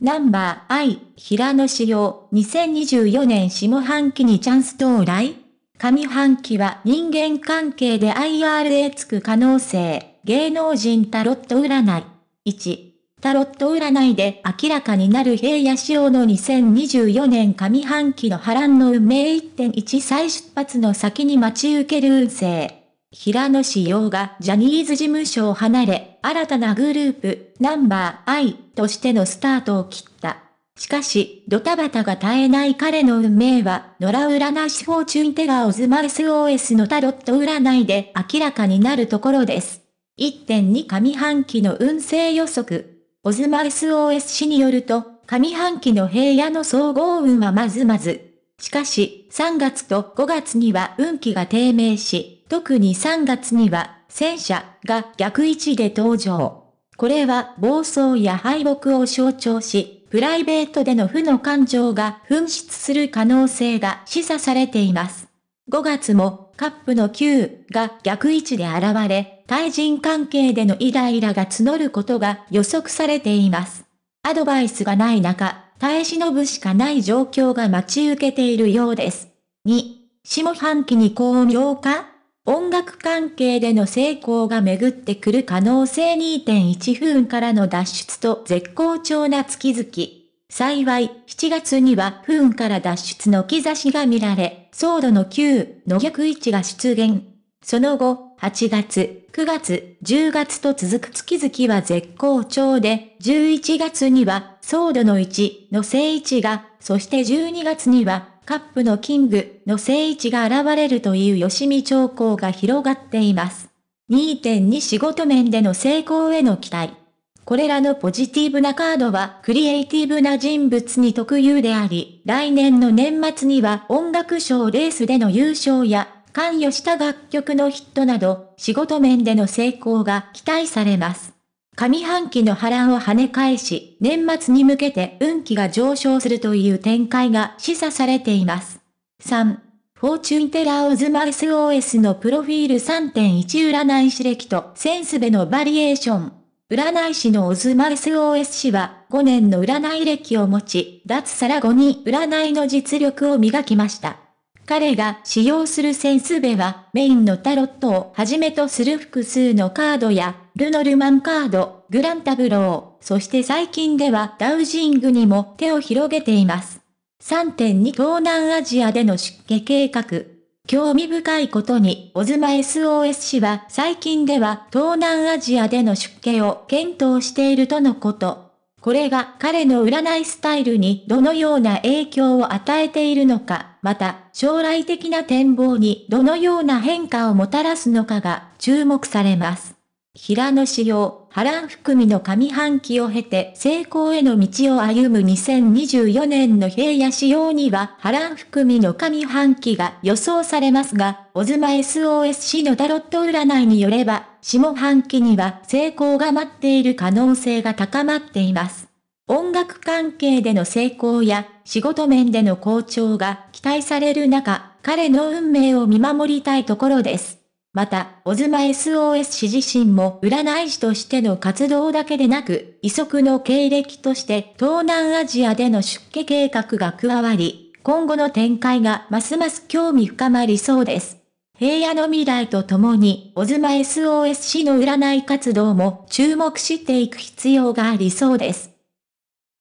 ナンバー I、平野仕様、2024年下半期にチャンス到来上半期は人間関係で IRA つく可能性、芸能人タロット占い。1、タロット占いで明らかになる平野仕様の2024年上半期の波乱の運命1.1再出発の先に待ち受ける運勢。平野紫耀がジャニーズ事務所を離れ、新たなグループ、ナンバー I としてのスタートを切った。しかし、ドタバタが絶えない彼の運命は、ノラ占い師フォーチュンテラオズマ SOS のタロット占いで明らかになるところです。1.2上半期の運勢予測。オズマ SOS 氏によると、上半期の平野の総合運はまずまず。しかし、3月と5月には運気が低迷し、特に3月には、戦車が逆位置で登場。これは暴走や敗北を象徴し、プライベートでの負の感情が噴出する可能性が示唆されています。5月もカップの9が逆位置で現れ、対人関係でのイライラが募ることが予測されています。アドバイスがない中、耐え忍ぶしかない状況が待ち受けているようです。2、下半期に巧妙か音楽関係での成功が巡ってくる可能性2.1分からの脱出と絶好調な月々。幸い、7月には不運から脱出の兆しが見られ、ソードの9の逆位置が出現。その後、8月、9月、10月と続く月々は絶好調で、11月には、ソードの1の正位置が、そして12月には、カップのキングの聖一が現れるという吉見兆候が広がっています。2.2仕事面での成功への期待。これらのポジティブなカードはクリエイティブな人物に特有であり、来年の年末には音楽賞レースでの優勝や、関与した楽曲のヒットなど、仕事面での成功が期待されます。上半期の波乱を跳ね返し、年末に向けて運気が上昇するという展開が示唆されています。3. フォーチュンテラーオズマス o s のプロフィール3.1占い師歴とセンスでのバリエーション。占い師のオズマス o s 氏は5年の占い歴を持ち、脱サラ後に占いの実力を磨きました。彼が使用するセンスベは、メインのタロットをはじめとする複数のカードや、ルノルマンカード、グランタブロー、そして最近ではダウジングにも手を広げています。3.2東南アジアでの出家計画。興味深いことに、オズマ SOS 氏は最近では東南アジアでの出家を検討しているとのこと。これが彼の占いスタイルにどのような影響を与えているのか、また将来的な展望にどのような変化をもたらすのかが注目されます。平野紫耀波乱含みの上半期を経て成功への道を歩む2024年の平野仕様には波乱含みの上半期が予想されますが、オズマ SOSC のタロット占いによれば、下半期には成功が待っている可能性が高まっています。音楽関係での成功や仕事面での好調が期待される中、彼の運命を見守りたいところです。また、オズマ SOS 氏自身も占い師としての活動だけでなく、遺族の経歴として東南アジアでの出家計画が加わり、今後の展開がますます興味深まりそうです。平野の未来とともに、オズマ SOS 氏の占い活動も注目していく必要がありそうです。